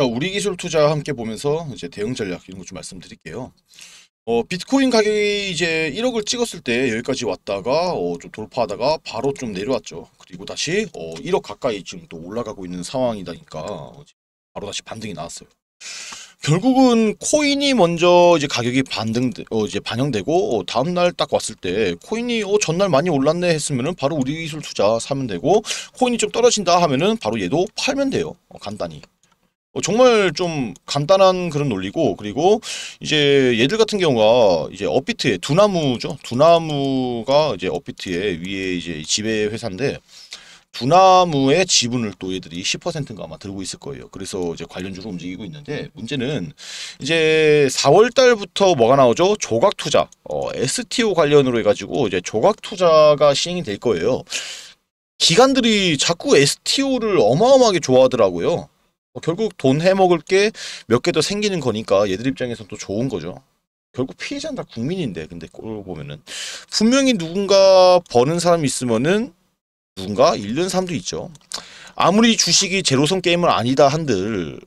자, 우리 기술 투자 함께 보면서 이제 대응 전략 이런 것 좀 말씀드릴게요. 어, 비트코인 가격이 이제 1억을 찍었을 때 여기까지 왔다가 어, 좀 돌파하다가 바로 좀 내려왔죠. 그리고 다시 어, 1억 가까이 지금 또 올라가고 있는 상황이다니까 바로 다시 반등이 나왔어요. 결국은 코인이 먼저 이제 가격이 반등 어, 이제 반영되고 어, 다음 날 딱 왔을 때 코인이 어 전날 많이 올랐네 했으면은 바로 우리 기술 투자 사면 되고 코인이 좀 떨어진다 하면은 바로 얘도 팔면 돼요. 어, 간단히. 어, 정말 좀 간단한 그런 논리고 그리고 이제 얘들 같은 경우가 이제 업비트의 두나무죠. 두나무가 이제 업비트의 위에 이제 지배 회사인데 두나무의 지분을 또 얘들이 10%인가 아마 들고 있을 거예요. 그래서 이제 관련주로 움직이고 있는데 문제는 이제 4월 달부터 뭐가 나오죠? 조각 투자. 어, STO 관련으로 해 가지고 이제 조각 투자가 시행이 될 거예요. 기관들이 자꾸 STO를 어마어마하게 좋아하더라고요. 어, 결국 돈 해먹을 게 몇 개 더 생기는 거니까 얘들 입장에선또 좋은 거죠. 결국 피해자는 다 국민인데 근데 꼴 보면은 분명히 누군가 버는 사람이 있으면은 누군가 잃는 사람도 있죠. 아무리 주식이 제로섬 게임은 아니다 한들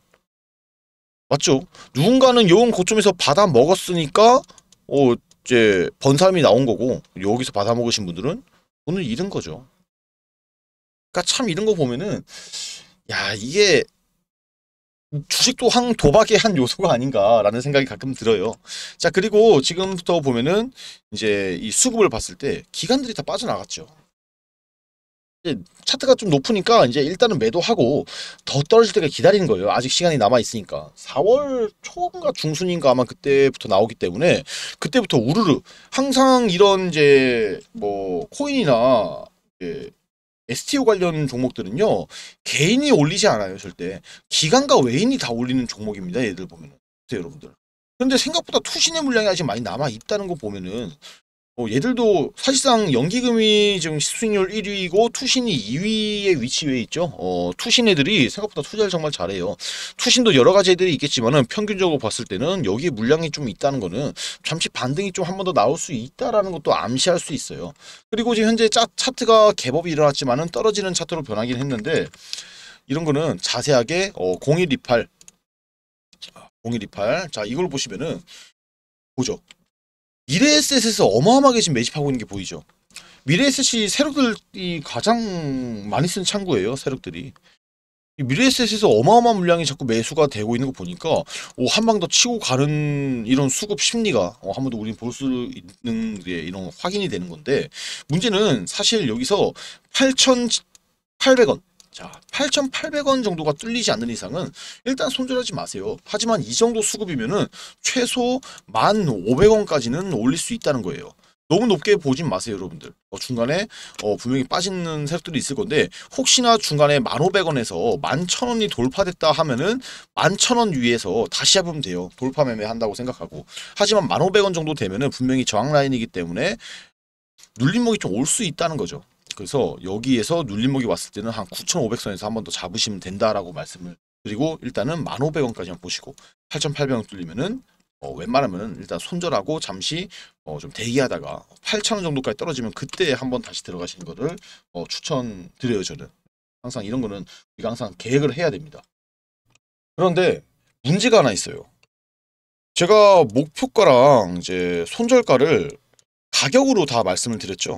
맞죠? 누군가는 요용 고점에서 받아 먹었으니까 어 이제 번 사람이 나온 거고 여기서 받아 먹으신 분들은 오늘 잃은 거죠. 그러니까 참 이런 거 보면은 야 이게 주식도 한 도박의 한 요소가 아닌가라는 생각이 가끔 들어요. 자 그리고 지금부터 보면은 이제 이 수급을 봤을 때 기관들이 다 빠져나갔죠. 차트가 좀 높으니까 이제 일단은 매도하고 더 떨어질 때가 기다리는 거예요. 아직 시간이 남아 있으니까 4월 초인가 중순인가 아마 그때부터 나오기 때문에 그때부터 우르르 항상 이런 이제 뭐 코인이나 이제 STO 관련 종목들은요 개인이 올리지 않아요 절대 기관과 외인이 다 올리는 종목입니다 얘들 보면은 여러분들 그런데 생각보다 투신의 물량이 아직 많이 남아 있다는 거 보면은 어, 얘들도 사실상 연기금이 지금 수익률 1위고 투신이 2위에 위치해 있죠. 어, 투신 애들이 생각보다 투자를 정말 잘해요. 투신도 여러 가지 애들이 있겠지만은 평균적으로 봤을 때는 여기에 물량이 좀 있다는 거는 잠시 반등이 좀 한 번 더 나올 수 있다라는 것도 암시할 수 있어요. 그리고 지금 현재 차, 차트가 개법이 일어났지만은 떨어지는 차트로 변하긴 했는데 이런 거는 자세하게 어, 0128 0128자 이걸 보시면은 보죠. 미래에셋에서 어마어마하게 지금 매집하고 있는 게 보이죠. 미래에셋이 세력들이 가장 많이 쓴 창구예요. 세력들이. 미래에셋에서 어마어마한 물량이 자꾸 매수가 되고 있는 거 보니까 오, 한방 더 치고 가는 이런 수급 심리가 어, 한 번도 우린볼 수 있는 게 이런 확인이 되는 건데 문제는 사실 여기서 8,800원 자 8,800원 정도가 뚫리지 않는 이상은 일단 손절하지 마세요. 하지만 이 정도 수급이면은 최소 1,500원까지는 올릴 수 있다는 거예요. 너무 높게 보진 마세요 여러분들 어, 중간에 어, 분명히 빠지는 세력들이 있을 건데 혹시나 중간에 1500원에서 11,000원이 돌파됐다 하면은 11,000원 위에서 다시 잡으면 돼요 돌파 매매한다고 생각하고 하지만 1500원 정도 되면은 분명히 저항 라인이기 때문에 눌림목이 좀 올 수 있다는 거죠 그래서 여기에서 눌림목이 왔을 때는 한 9,500선에서 한 번 더 잡으시면 된다라고 말씀을 드리고 일단은 1,500원까지만 보시고 8,800원 뚫리면은 어, 웬만하면 은 일단 손절하고 잠시 어, 좀 대기하다가 8,000원 정도까지 떨어지면 그때 한 번 다시 들어가시는 거를 어, 추천드려요 저는 항상 이런 거는 우리가 항상 계획을 해야 됩니다 그런데 문제가 하나 있어요 제가 목표가랑 이제 손절가를 가격으로 다 말씀을 드렸죠